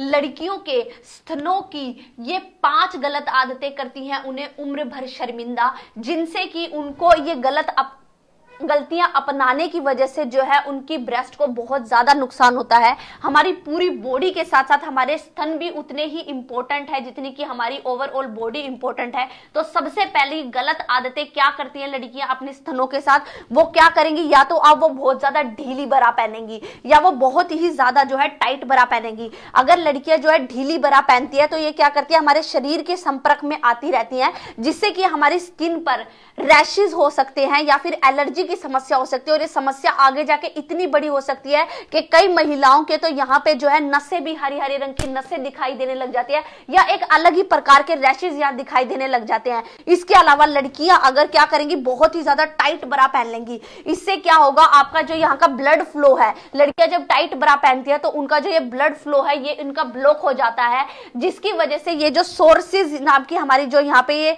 लड़कियों के स्तनों की ये पांच गलत आदतें करती हैं उन्हें उम्र भर शर्मिंदा जिनसे कि उनको ये गलत गलतियां अपनाने की वजह से जो है उनकी ब्रेस्ट को बहुत ज़्यादा नुकसान होता है हमारी पूरी बॉडी के साथ साथ हमारे स्तन भी उतने ही इंपॉर्टेंट है जितनी कि हमारी ओवरऑल बॉडी इंपॉर्टेंट है तो सबसे पहली गलत आदतें क्या करती हैं लड़कियां अपने स्तनों के साथ वो क्या करेंगी या तो आप वो बहुत ज़्यादा ढीली बरा पहनेंगी या वो बहुत ही ज़्यादा जो है टाइट बरा पहनेंगी अगर लड़कियां जो है ढीली बरा पहनती है तो ये क्या करती है हमारे शरीर के संपर्क में आती रहती है जिससे कि हमारी स्किन पर रैशेज हो सकते हैं या फिर एलर्जी जिंदगी की समस्या हो सकती है और ये समस्या आगे जाके इतनी बड़ी हो सकती है कि कई महिलाओं के तो यहाँ पे जो है नशे भी हरी हरे रंग की नशे दिखाई देने लग जाती है या एक अलग ही प्रकार के रैशेज यहाँ दिखाई देने लग जाते हैं इसके अलावा लड़कियां अगर क्या करेंगी बहुत ही ज्यादा टाइट बरा पहन लेंगी इससे क्या होगा आपका जो यहाँ का ब्लड फ्लो है लड़कियां जब टाइट बरा पहनती है तो उनका जो ये ब्लड फ्लो है ये इनका ब्लॉक हो जाता है जिसकी वजह से ये जो सोर्सेज नाम की हमारी जो यहाँ पे ये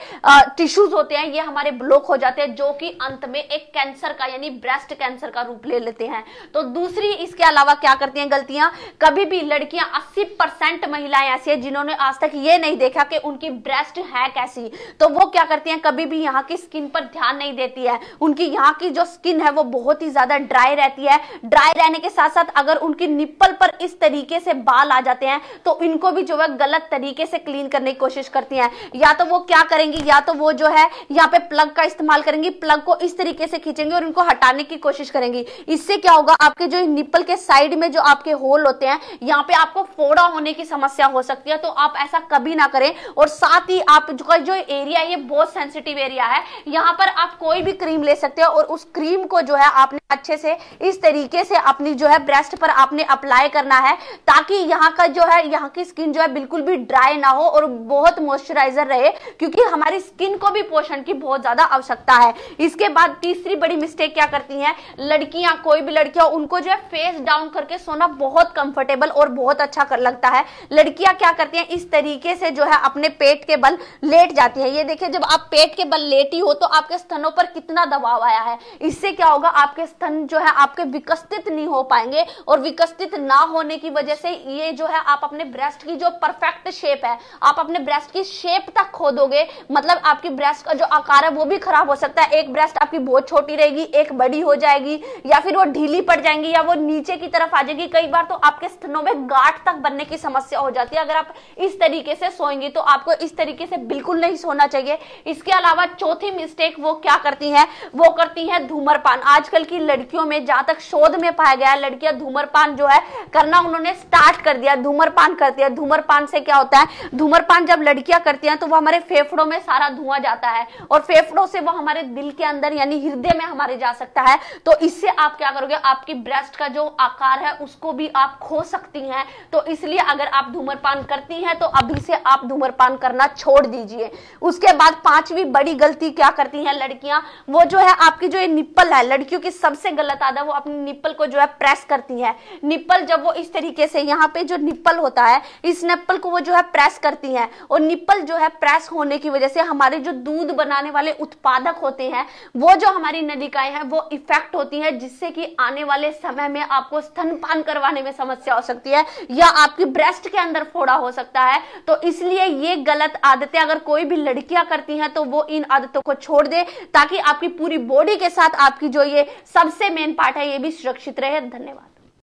टिश्यूज होते हैं ये हमारे ब्लॉक हो जाते हैं जो कि अंत में एक कैंसर कैंसर का यानी ब्रेस्ट कैंसर का रूप ले लेते हैं तो दूसरी इसके अलावा क्या करती हैं गलतियां कभी भी लड़कियां 80 परसेंट महिलाएं ऐसी हैं जिन्होंने आज तक ये नहीं देखा कि उनकी ब्रेस्ट है कैसी तो वो क्या करती हैं कभी भी यहाँ की स्किन पर ध्यान नहीं देती है उनकी यहाँ की जो स्किन है वो बहुत ही ज्यादा ड्राई रहती है ड्राई रहने के साथ साथ अगर उनकी निप्पल पर इस तरीके से बाल आ जाते हैं तो इनको भी जो है गलत तरीके से क्लीन करने की कोशिश करती हैं या तो वो क्या करेंगी या तो वो जो है यहाँ पे प्लग का इस्तेमाल करेंगी प्लग को इस तरीके से खींचेंगे देंगे और उनको हटाने की कोशिश करेंगे इससे क्या होगा आपके जो निप्पल के साइड में जो आपके होल होते हैं यहाँ पे आपको फोड़ा होने की समस्या हो सकती है तो आप ऐसा कभी ना करें और साथ ही आपका जो एरिया है ये बहुत सेंसिटिव एरिया है यहाँ पर आप कोई भी क्रीम ले सकते हो और उस क्रीम को जो है आपने अच्छे से इस तरीके से अपनी जो है ब्रेस्ट पर आपने अप्लाई करना है ताकि यहाँ का जो है यहाँ की स्किन जो है बिल्कुल भी ड्राई ना हो और बहुत मॉइस्चराइजर रहे क्योंकि हमारी स्किन को भी पोषण की बहुत ज्यादा आवश्यकता है इसके बाद तीसरी बड़ी बड़ी मिस्टेक क्या करती हैं लड़कियां कोई भी लड़कियां उनको जो है फेस डाउन करके सोना बहुत कंफर्टेबल और बहुत अच्छा कर लगता है लड़कियां क्या करती हैं इस तरीके से जो है अपने पेट के बल लेट जाती है ये देखिए जब आप पेट के बल लेटी हो तो आपके स्तनों पर कितना दबाव आया है इससे क्या होगा आपके स्तन जो है आपके विकसित नहीं हो पाएंगे और विकसित ना होने की वजह से ये जो है आप अपने ब्रेस्ट की जो परफेक्ट शेप है आप अपने ब्रेस्ट की शेप तक खोदोगे मतलब आपकी ब्रेस्ट का जो आकार है वो भी खराब हो सकता है एक ब्रेस्ट आपकी बहुत छोटी रहे रहेगी एक बड़ी हो जाएगी या फिर वो ढीली पड़ जाएंगी या वो नीचे की तरफ आ जाएगी कई बार तो आपके स्तनों में गांठ तक बनने की समस्या हो जाती है अगर आप इस तरीके से सोएंगी तो आपको इस तरीके से बिल्कुल नहीं सोना चाहिए इसके अलावा चौथी मिस्टेक वो क्या करती है वो करती है धूम्रपान आजकल की लड़कियों में जहां तक शोध में पाया गया लड़कियां धूम्रपान जो है करना उन्होंने स्टार्ट कर दिया धूम्रपान कर दिया धूम्रपान से क्या होता है धूम्रपान जब लड़कियां करती हैं तो वो हमारे फेफड़ों में सारा धुआं जाता है और फेफड़ों से वो हमारे दिल के अंदर यानी हृदय में हमारे जा सकता है तो इससे आप क्या करोगे आपकी ब्रेस्ट का जो आकार है उसको भी आप खो सकती हैं तो इसलिए अगर आप धूम्रपान करती हैं तो अभी से आप धूम्रपान करना छोड़ दीजिए उसके बाद पांचवी बड़ी गलती क्या करती हैं लड़कियां वो जो है आपकी जो ये निप्पल है लड़कियों की सबसे गलत आदत वो अपनी निप्पल को जो है प्रेस करती है निप्पल जब वो इस तरीके से यहाँ पे जो निप्पल होता है इस निप्पल को वो जो है प्रेस करती है और निप्पल जो है प्रेस होने की वजह से हमारे जो दूध बनाने वाले उत्पादक होते हैं वो जो हमारी नदी कोशिकाएं हैं वो इफेक्ट होती है जिससे कि आने वाले समय में आपको स्तनपान करवाने में समस्या हो सकती है या आपकी ब्रेस्ट के अंदर फोड़ा हो सकता है तो इसलिए ये गलत आदतें अगर कोई भी लड़कियां करती हैं तो वो इन आदतों को छोड़ दे ताकि आपकी पूरी बॉडी के साथ आपकी जो ये सबसे मेन पार्ट है ये भी सुरक्षित रहे धन्यवाद